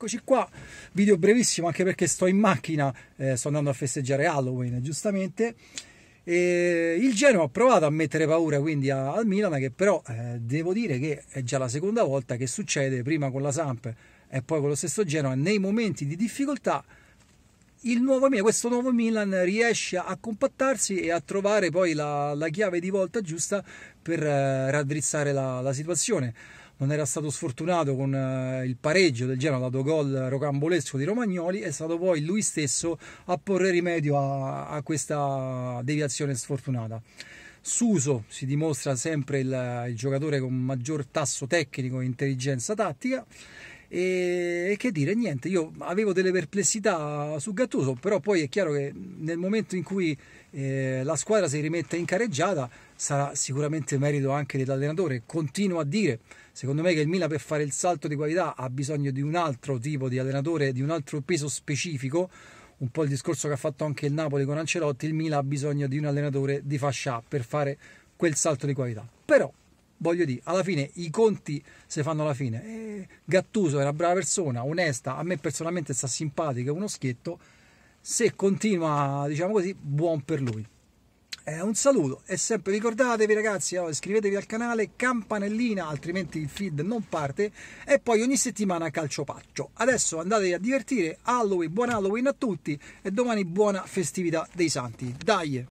Eccoci qua, video brevissimo anche perché sto in macchina, eh, sto andando a festeggiare Halloween giustamente. E il Genoa ha provato a mettere paura quindi a, al Milan che però eh, devo dire che è già la seconda volta che succede, prima con la Samp e poi con lo stesso Genoa, nei momenti di difficoltà nuovo, questo nuovo Milan riesce a compattarsi e a trovare poi la, la chiave di volta giusta per eh, raddrizzare la, la situazione non era stato sfortunato con eh, il pareggio del Genoa dato gol rocambolesco di Romagnoli, è stato poi lui stesso a porre rimedio a, a questa deviazione sfortunata. Suso si dimostra sempre il, il, giocatore con maggior tasso tecnico e intelligenza tattica e, e che dire, niente, io avevo delle perplessità su Gattuso, però poi è chiaro che nel momento in cui eh, la squadra si rimette in careggiata sarà sicuramente merito anche dell'allenatore. Continuo a dire, secondo me, che il Milan per fare il salto di qualità ha bisogno di un altro tipo di allenatore, di un altro peso specifico un po' il discorso che ha fatto anche il Napoli con Ancelotti, il Milan ha bisogno di un allenatore di fascia per fare quel salto di qualità. Però voglio dire, alla fine i conti si fanno alla fine. E Gattuso è una brava persona, onesta, a me personalmente sta simpatica, è uno schietto. Se continua, diciamo così, buon per lui. Eh, un saluto e sempre ricordatevi ragazzi, allora, iscrivetevi al canale, campanellina, altrimenti il feed non parte e poi ogni settimana calciopaccio. Adesso andatevi a divertire, Halloween, buon Halloween a tutti e domani buona festività dei santi. Dai!